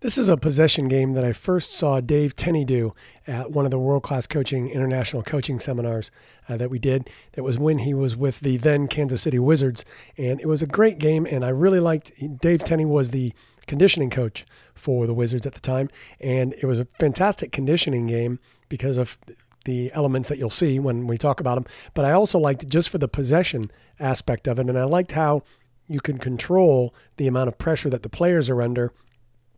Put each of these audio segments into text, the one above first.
This is a possession game that I first saw Dave Tenney do at one of the world class coaching, international coaching seminars uh, that we did. That was when he was with the then Kansas City Wizards. And it was a great game, and I really liked Dave Tenney was the conditioning coach for the Wizards at the time. And it was a fantastic conditioning game because of the elements that you'll see when we talk about them. But I also liked it just for the possession aspect of it. And I liked how you can control the amount of pressure that the players are under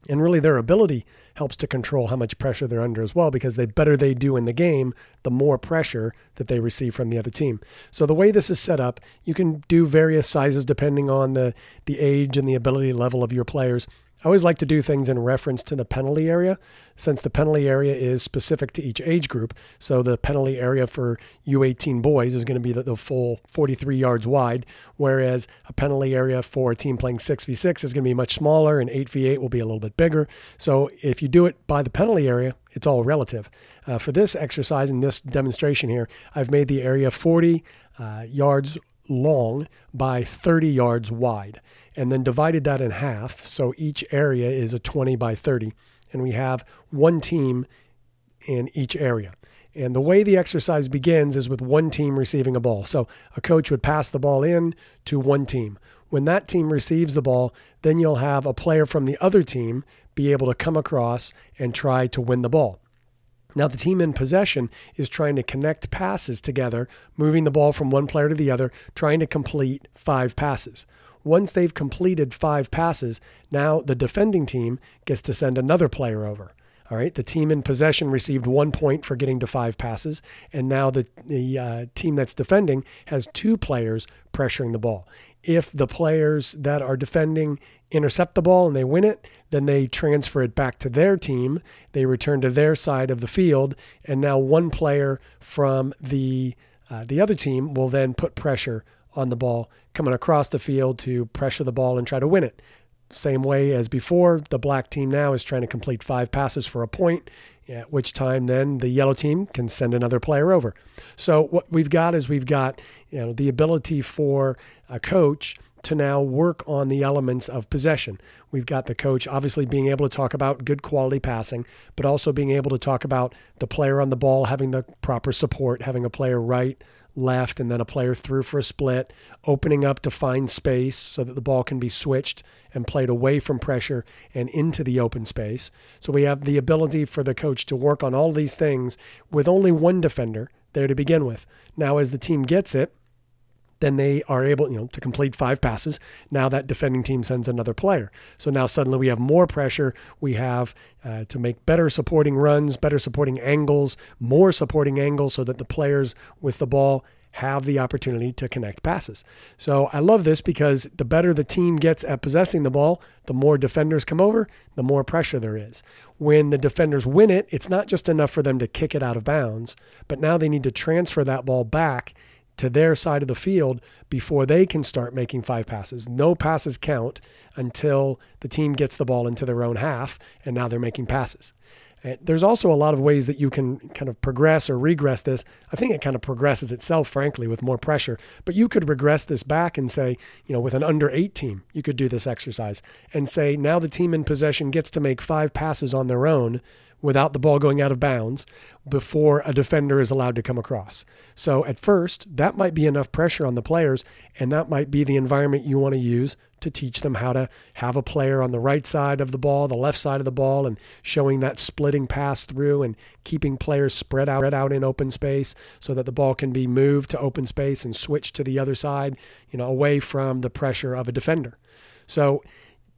and really, their ability helps to control how much pressure they're under as well, because the better they do in the game, the more pressure that they receive from the other team. So the way this is set up, you can do various sizes depending on the the age and the ability level of your players. I always like to do things in reference to the penalty area since the penalty area is specific to each age group. So the penalty area for U18 boys is going to be the, the full 43 yards wide, whereas a penalty area for a team playing 6v6 is going to be much smaller and 8v8 will be a little bit bigger. So if you do it by the penalty area, it's all relative. Uh, for this exercise and this demonstration here, I've made the area 40 uh, yards long by 30 yards wide, and then divided that in half. So each area is a 20 by 30, and we have one team in each area. And the way the exercise begins is with one team receiving a ball. So a coach would pass the ball in to one team. When that team receives the ball, then you'll have a player from the other team be able to come across and try to win the ball. Now, the team in possession is trying to connect passes together, moving the ball from one player to the other, trying to complete five passes. Once they've completed five passes, now the defending team gets to send another player over. All right, the team in possession received one point for getting to five passes, and now the the uh, team that's defending has two players pressuring the ball. If the players that are defending intercept the ball and they win it, then they transfer it back to their team. They return to their side of the field, and now one player from the uh, the other team will then put pressure on the ball coming across the field to pressure the ball and try to win it. Same way as before, the black team now is trying to complete five passes for a point, at which time then the yellow team can send another player over. So what we've got is we've got you know the ability for a coach to now work on the elements of possession. We've got the coach obviously being able to talk about good quality passing, but also being able to talk about the player on the ball having the proper support, having a player right, left, and then a player through for a split, opening up to find space so that the ball can be switched and played away from pressure and into the open space. So we have the ability for the coach to work on all these things with only one defender there to begin with. Now, as the team gets it, then they are able, you know, to complete five passes. Now that defending team sends another player. So now suddenly we have more pressure. We have uh, to make better supporting runs, better supporting angles, more supporting angles so that the players with the ball have the opportunity to connect passes. So I love this because the better the team gets at possessing the ball, the more defenders come over, the more pressure there is. When the defenders win it, it's not just enough for them to kick it out of bounds, but now they need to transfer that ball back to their side of the field before they can start making five passes. No passes count until the team gets the ball into their own half, and now they're making passes. And there's also a lot of ways that you can kind of progress or regress this. I think it kind of progresses itself, frankly, with more pressure. But you could regress this back and say, you know, with an under eight team, you could do this exercise and say, now the team in possession gets to make five passes on their own without the ball going out of bounds before a defender is allowed to come across. So at first, that might be enough pressure on the players, and that might be the environment you want to use to teach them how to have a player on the right side of the ball, the left side of the ball, and showing that splitting pass through and keeping players spread out, spread out in open space so that the ball can be moved to open space and switched to the other side, you know, away from the pressure of a defender. So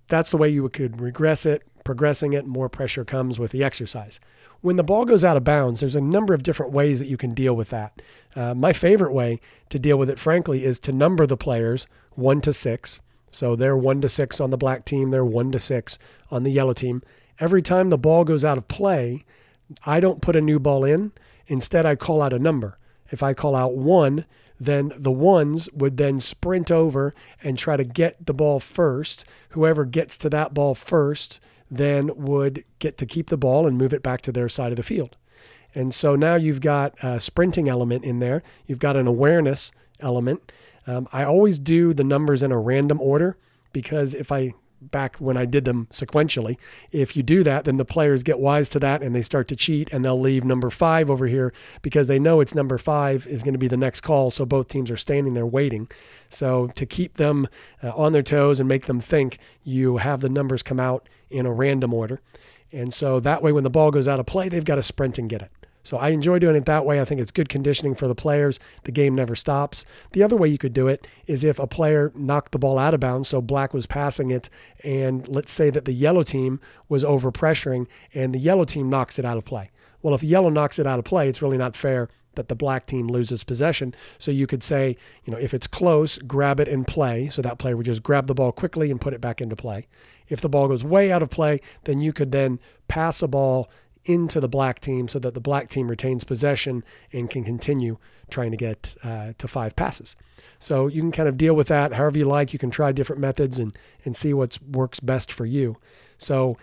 that's the way you could regress it progressing it, more pressure comes with the exercise. When the ball goes out of bounds, there's a number of different ways that you can deal with that. Uh, my favorite way to deal with it, frankly, is to number the players one to six. So they're one to six on the black team, they're one to six on the yellow team. Every time the ball goes out of play, I don't put a new ball in. Instead, I call out a number. If I call out one, then the ones would then sprint over and try to get the ball first. Whoever gets to that ball first then would get to keep the ball and move it back to their side of the field. And so now you've got a sprinting element in there, you've got an awareness element. Um, I always do the numbers in a random order because if I back when I did them sequentially. If you do that, then the players get wise to that and they start to cheat and they'll leave number five over here because they know it's number five is going to be the next call. So both teams are standing there waiting. So to keep them uh, on their toes and make them think, you have the numbers come out in a random order. And so that way, when the ball goes out of play, they've got to sprint and get it. So I enjoy doing it that way. I think it's good conditioning for the players. The game never stops. The other way you could do it is if a player knocked the ball out of bounds, so black was passing it, and let's say that the yellow team was over pressuring and the yellow team knocks it out of play. Well, if yellow knocks it out of play, it's really not fair that the black team loses possession. So you could say, you know, if it's close, grab it and play. So that player would just grab the ball quickly and put it back into play. If the ball goes way out of play, then you could then pass a ball into the black team so that the black team retains possession and can continue trying to get uh, to five passes. So you can kind of deal with that however you like. You can try different methods and, and see what works best for you. So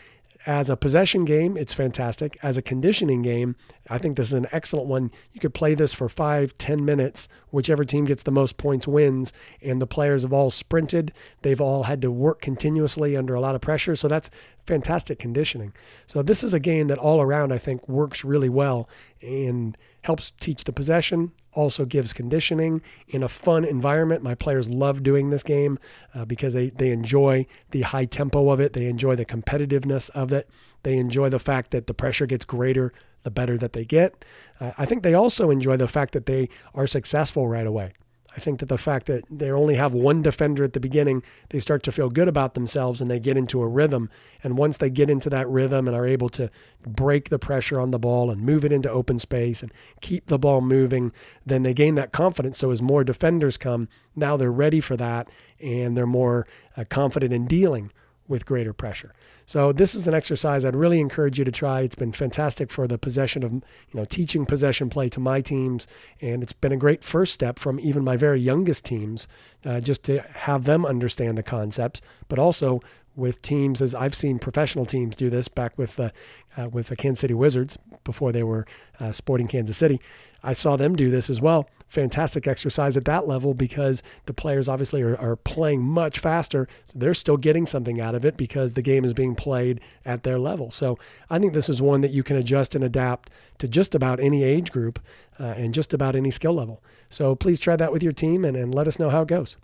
as a possession game, it's fantastic. As a conditioning game, I think this is an excellent one. You could play this for five, ten minutes. Whichever team gets the most points wins. And the players have all sprinted. They've all had to work continuously under a lot of pressure. So that's fantastic conditioning. So this is a game that all around I think works really well and helps teach the possession, also gives conditioning in a fun environment. My players love doing this game uh, because they, they enjoy the high tempo of it. They enjoy the competitiveness of it. They enjoy the fact that the pressure gets greater the better that they get. Uh, I think they also enjoy the fact that they are successful right away. I think that the fact that they only have one defender at the beginning, they start to feel good about themselves and they get into a rhythm. And once they get into that rhythm and are able to break the pressure on the ball and move it into open space and keep the ball moving, then they gain that confidence. So as more defenders come, now they're ready for that and they're more uh, confident in dealing with greater pressure. So this is an exercise I'd really encourage you to try. It's been fantastic for the possession of, you know, teaching possession play to my teams, and it's been a great first step from even my very youngest teams, uh, just to have them understand the concepts, but also with teams as I've seen professional teams do this back with the uh, uh, with the Kansas City Wizards before they were uh, sporting Kansas City. I saw them do this as well. Fantastic exercise at that level because the players obviously are, are playing much faster. So they're still getting something out of it because the game is being played at their level. So I think this is one that you can adjust and adapt to just about any age group uh, and just about any skill level. So please try that with your team and, and let us know how it goes.